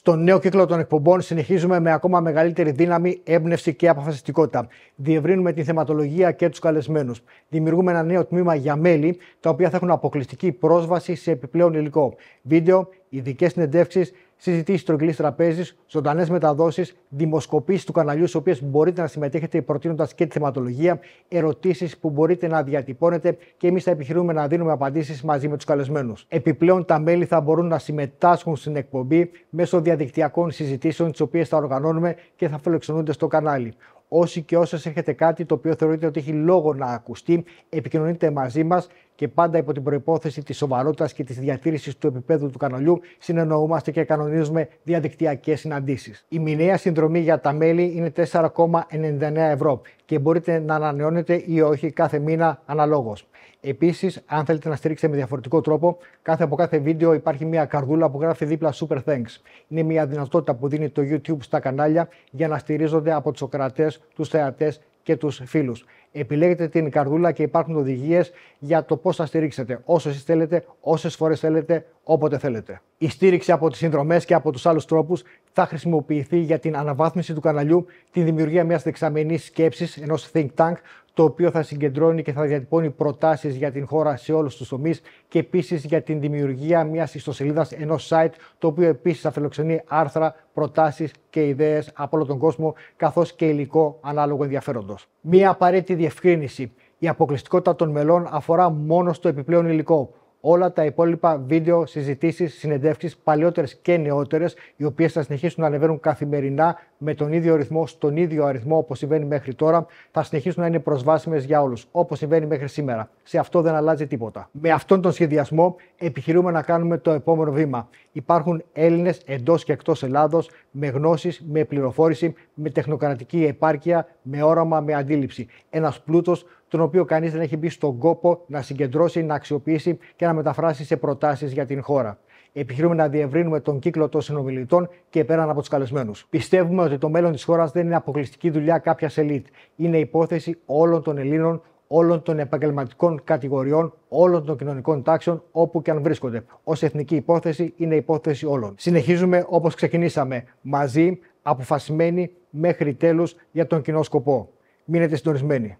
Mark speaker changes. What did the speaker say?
Speaker 1: Στον νέο κύκλο των εκπομπών συνεχίζουμε με ακόμα μεγαλύτερη δύναμη, έμπνευση και αποφασιστικότητα. Διευρύνουμε τη θεματολογία και τους καλεσμένους. Δημιουργούμε ένα νέο τμήμα για μέλη, τα οποία θα έχουν αποκλειστική πρόσβαση σε επιπλέον υλικό. Βίντεο, ειδικές συνεντεύξεις, συζητήσεις τρογγυλή τραπέζης, ζωντανές μεταδόσεις, δημοσκοπήσεις του καναλιού, στις οποίες μπορείτε να συμμετέχετε προτείνοντας και τη θεματολογία, ερωτήσεις που μπορείτε να διατυπώνετε και εμείς θα επιχειρούμε να δίνουμε απαντήσεις μαζί με τους καλεσμένους. Επιπλέον, τα μέλη θα μπορούν να συμμετάσχουν στην εκπομπή μέσω διαδικτυακών συζητήσεων, τις οποίες θα οργανώνουμε και θα φιλοξενούνται στο κανάλι. Όσοι και όσες έχετε κάτι το οποίο θεωρείτε ότι έχει λόγο να ακουστεί, επικοινωνείτε μαζί μας και πάντα υπό την προπόθεση της σοβαρότητας και της διατήρησης του επίπεδου του καναλιού, συνεννοούμαστε και κανονίζουμε διαδικτυακές συναντήσεις. Η μηνιαία συνδρομή για τα μέλη είναι 4,99 ευρώ και μπορείτε να ανανεώνετε ή όχι κάθε μήνα αναλόγως. Επίσης, αν θέλετε να στηρίξετε με διαφορετικό τρόπο, κάθε από κάθε βίντεο υπάρχει μια καρδούλα που γράφει δίπλα Super Thanks. Είναι μια δυνατότητα που δίνει το YouTube στα κανάλια για να στηρίζονται από τους οκρατέ, τους θεατές και τους φίλους. Επιλέγετε την καρδούλα και υπάρχουν οδηγίες για το πώς θα στηρίξετε όσο εσείς θέλετε, όσες φορές θέλετε, όποτε θέλετε. Η στήριξη από τις συνδρομές και από τους άλλους τρόπους θα χρησιμοποιηθεί για την αναβάθμιση του καναλιού, τη δημιουργία μιας δεξαμενής σκέψης, ενός think tank, το οποίο θα συγκεντρώνει και θα διατυπώνει προτάσεις για την χώρα σε όλους τους τομείς και επίσης για την δημιουργία μιας ιστοσελίδας ενός site, το οποίο επίσης θα φιλοξενεί άρθρα, προτάσεις και ιδέες από όλο τον κόσμο, καθώς και υλικό ανάλογο ενδιαφέροντος. Μία απαραίτητη διευκρίνηση. Η αποκλειστικότητα των μελών αφορά μόνο στο επιπλέον υλικό όλα τα υπόλοιπα βίντεο, συζητήσεις, συνεντεύξεις, παλιότερε και νεότερες, οι οποίες θα συνεχίσουν να ανεβαίνουν καθημερινά με τον ίδιο ρυθμό, στον ίδιο αριθμό όπως συμβαίνει μέχρι τώρα, θα συνεχίσουν να είναι προσβάσιμες για όλους, όπως συμβαίνει μέχρι σήμερα. Σε αυτό δεν αλλάζει τίποτα. Με αυτόν τον σχεδιασμό επιχειρούμε να κάνουμε το επόμενο βήμα. Υπάρχουν Έλληνες εντός και εκτός Ελλάδος με γνώσεις, με πληροφόρηση, με τεχνοκρατική επάρκεια, με όραμα, με αντίληψη. Ένας πλούτος τον οποίο κανείς δεν έχει μπει στον κόπο να συγκεντρώσει, να αξιοποιήσει και να μεταφράσει σε προτάσεις για την χώρα. Επιχειρούμε να διευρύνουμε τον κύκλο των συνομιλητών και πέραν από τους καλεσμένους. Πιστεύουμε ότι το μέλλον της χώρας δεν είναι αποκλειστική δουλειά κάποιας ελίτ. Είναι υπόθεση όλων των Ελλήνων, όλων των επαγγελματικών κατηγοριών, όλων των κοινωνικών τάξεων, όπου και αν βρίσκονται. Ως εθνική υπόθεση, είναι υπόθεση όλων. Συνεχίζουμε όπως ξεκινήσαμε, μαζί, αποφασισμένοι μέχρι τέλους για τον κοινό σκοπό. Μείνετε συντονισμένοι.